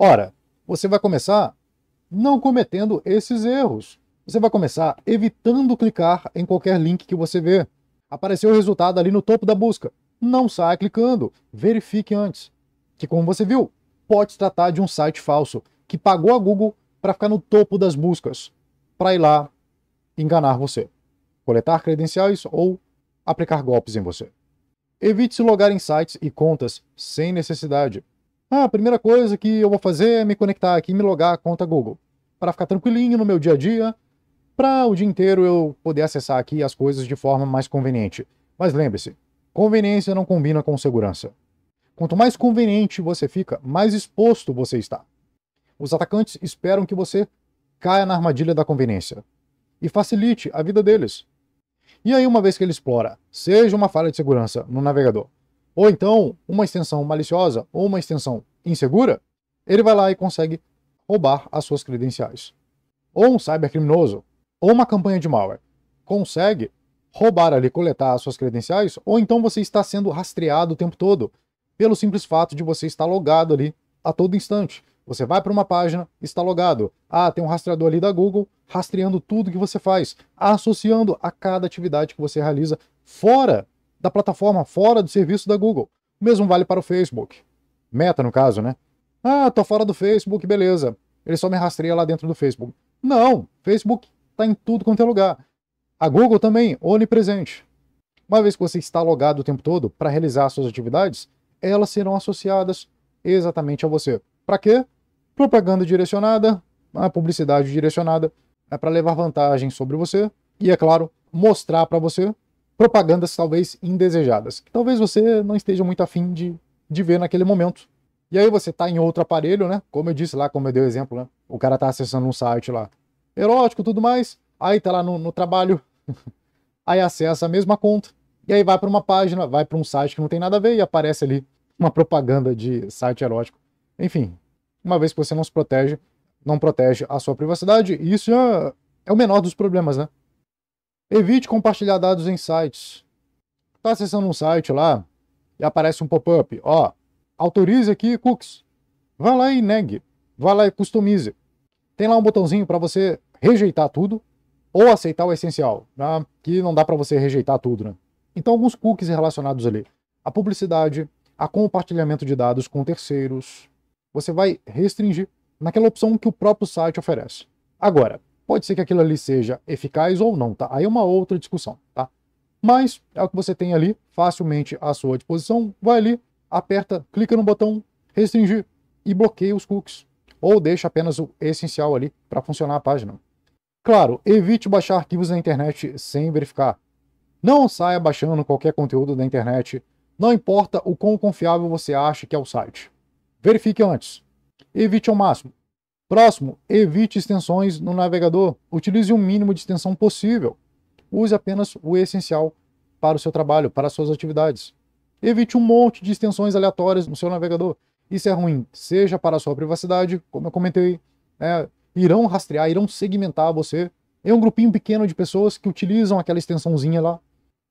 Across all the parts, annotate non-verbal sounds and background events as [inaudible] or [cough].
Ora, você vai começar não cometendo esses erros. Você vai começar evitando clicar em qualquer link que você vê. Apareceu o resultado ali no topo da busca. Não saia clicando, verifique antes. Que como você viu, pode se tratar de um site falso que pagou a Google para ficar no topo das buscas, para ir lá enganar você, coletar credenciais ou aplicar golpes em você. Evite se logar em sites e contas sem necessidade. Ah, a primeira coisa que eu vou fazer é me conectar aqui e me logar à conta Google. Para ficar tranquilinho no meu dia a dia, para o dia inteiro eu poder acessar aqui as coisas de forma mais conveniente. Mas lembre-se, conveniência não combina com segurança. Quanto mais conveniente você fica, mais exposto você está. Os atacantes esperam que você caia na armadilha da conveniência e facilite a vida deles. E aí, uma vez que ele explora, seja uma falha de segurança no navegador, ou então uma extensão maliciosa ou uma extensão insegura, ele vai lá e consegue roubar as suas credenciais. Ou um cybercriminoso, ou uma campanha de malware, consegue roubar ali, coletar as suas credenciais, ou então você está sendo rastreado o tempo todo, pelo simples fato de você estar logado ali a todo instante. Você vai para uma página, está logado. Ah, tem um rastreador ali da Google rastreando tudo que você faz, associando a cada atividade que você realiza fora da plataforma, fora do serviço da Google. O mesmo vale para o Facebook. Meta, no caso, né? Ah, tô fora do Facebook, beleza. Ele só me rastreia lá dentro do Facebook. Não, Facebook tá em tudo quanto é lugar. A Google também, onipresente. Uma vez que você está logado o tempo todo para realizar suas atividades, elas serão associadas exatamente a você. Para quê? Propaganda direcionada, a publicidade direcionada, é para levar vantagem sobre você e, é claro, mostrar para você propagandas talvez indesejadas, que talvez você não esteja muito afim de de ver naquele momento. E aí você está em outro aparelho, né? Como eu disse lá, como eu dei o exemplo, né? O cara está acessando um site lá erótico, tudo mais. Aí está lá no, no trabalho, [laughs] aí acessa a mesma conta. E aí vai para uma página, vai para um site que não tem nada a ver e aparece ali uma propaganda de site erótico. Enfim, uma vez que você não se protege, não protege a sua privacidade, e isso é, é o menor dos problemas, né? Evite compartilhar dados em sites. Tá acessando um site lá, e aparece um pop-up, ó, autorize aqui cookies. Vá lá e negue, vá lá e customize. Tem lá um botãozinho para você rejeitar tudo ou aceitar o essencial, né? que não dá para você rejeitar tudo, né? Então alguns cookies relacionados ali, a publicidade, a compartilhamento de dados com terceiros, você vai restringir naquela opção que o próprio site oferece. Agora, pode ser que aquilo ali seja eficaz ou não, tá? Aí é uma outra discussão, tá? Mas é o que você tem ali facilmente à sua disposição. Vai ali, aperta, clica no botão restringir e bloqueia os cookies. Ou deixa apenas o essencial ali para funcionar a página. Claro, evite baixar arquivos na internet sem verificar. Não saia baixando qualquer conteúdo da internet, não importa o quão confiável você acha que é o site. Verifique antes. Evite ao máximo. Próximo, evite extensões no navegador. Utilize o mínimo de extensão possível. Use apenas o essencial para o seu trabalho, para as suas atividades. Evite um monte de extensões aleatórias no seu navegador. Isso é ruim, seja para a sua privacidade, como eu comentei, né, irão rastrear, irão segmentar você É um grupinho pequeno de pessoas que utilizam aquela extensãozinha lá.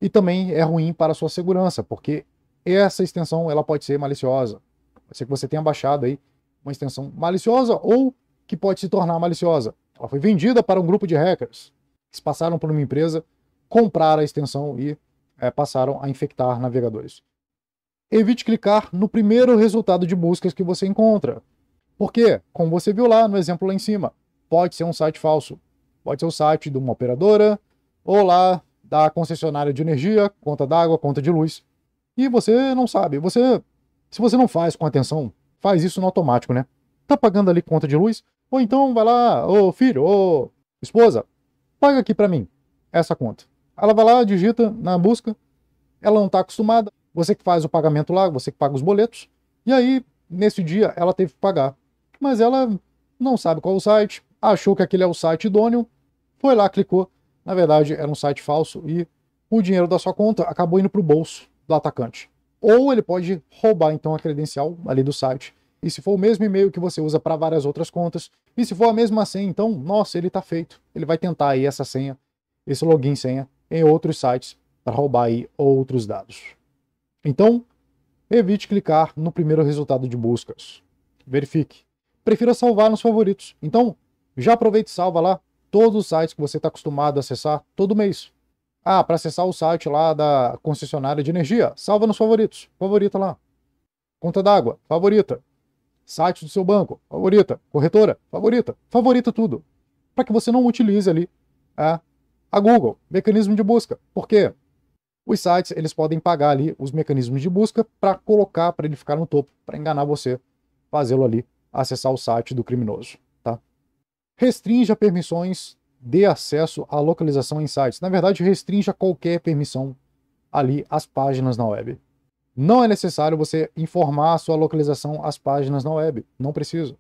E também é ruim para a sua segurança, porque essa extensão ela pode ser maliciosa. Pode ser que você tenha baixado aí uma extensão maliciosa ou que pode se tornar maliciosa. Ela foi vendida para um grupo de hackers que passaram por uma empresa, compraram a extensão e é, passaram a infectar navegadores. Evite clicar no primeiro resultado de buscas que você encontra. Porque, como você viu lá no exemplo lá em cima, pode ser um site falso. Pode ser o um site de uma operadora, ou lá da concessionária de energia, conta d'água, conta de luz. E você não sabe. Você, se você não faz com atenção, faz isso no automático, né? Tá pagando ali conta de luz? Ou então vai lá, ô filho, ô esposa, paga aqui para mim essa conta. Ela vai lá, digita na busca, ela não está acostumada, você que faz o pagamento lá, você que paga os boletos, e aí, nesse dia, ela teve que pagar. Mas ela não sabe qual é o site, achou que aquele é o site idôneo, foi lá, clicou, na verdade era um site falso e o dinheiro da sua conta acabou indo para o bolso do atacante. Ou ele pode roubar então a credencial ali do site e se for o mesmo e-mail que você usa para várias outras contas, e se for a mesma senha, então, nossa, ele está feito. Ele vai tentar aí essa senha, esse login senha, em outros sites para roubar aí outros dados. Então, evite clicar no primeiro resultado de buscas. Verifique. Prefira salvar nos favoritos. Então, já aproveite e salva lá todos os sites que você está acostumado a acessar todo mês. Ah, para acessar o site lá da concessionária de energia, salva nos favoritos. Favorita lá. Conta d'água, favorita site do seu banco, favorita, corretora, favorita, favorita tudo, para que você não utilize ali a, é, a Google, mecanismo de busca. Por quê? Os sites eles podem pagar ali os mecanismos de busca para colocar, para ele ficar no topo, para enganar você, fazê-lo ali acessar o site do criminoso. Tá? Restrinja permissões de acesso à localização em sites. Na verdade, restrinja qualquer permissão ali às páginas na web. Não é necessário você informar a sua localização às páginas na web, não precisa.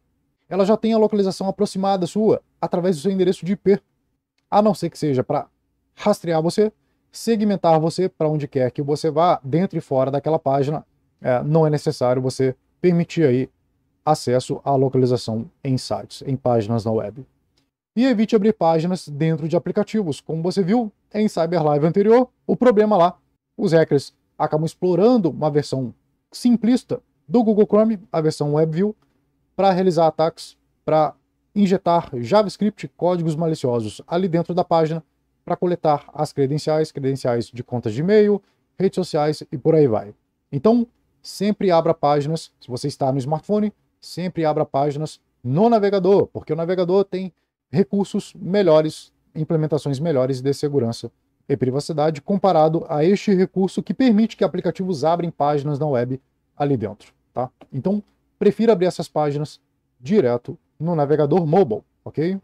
Ela já tem a localização aproximada sua através do seu endereço de IP, a não ser que seja para rastrear você, segmentar você para onde quer que você vá, dentro e fora daquela página. É, não é necessário você permitir aí acesso à localização em sites, em páginas na web. E evite abrir páginas dentro de aplicativos. Como você viu em Cyberlive anterior, o problema lá, os hackers acabam explorando uma versão simplista do Google Chrome, a versão WebView, para realizar ataques, para injetar JavaScript, códigos maliciosos ali dentro da página, para coletar as credenciais, credenciais de contas de e-mail, redes sociais e por aí vai. Então, sempre abra páginas, se você está no smartphone, sempre abra páginas no navegador, porque o navegador tem recursos melhores, implementações melhores de segurança e privacidade comparado a este recurso que permite que aplicativos abrem páginas na web ali dentro, tá? Então, prefira abrir essas páginas direto no navegador mobile, ok?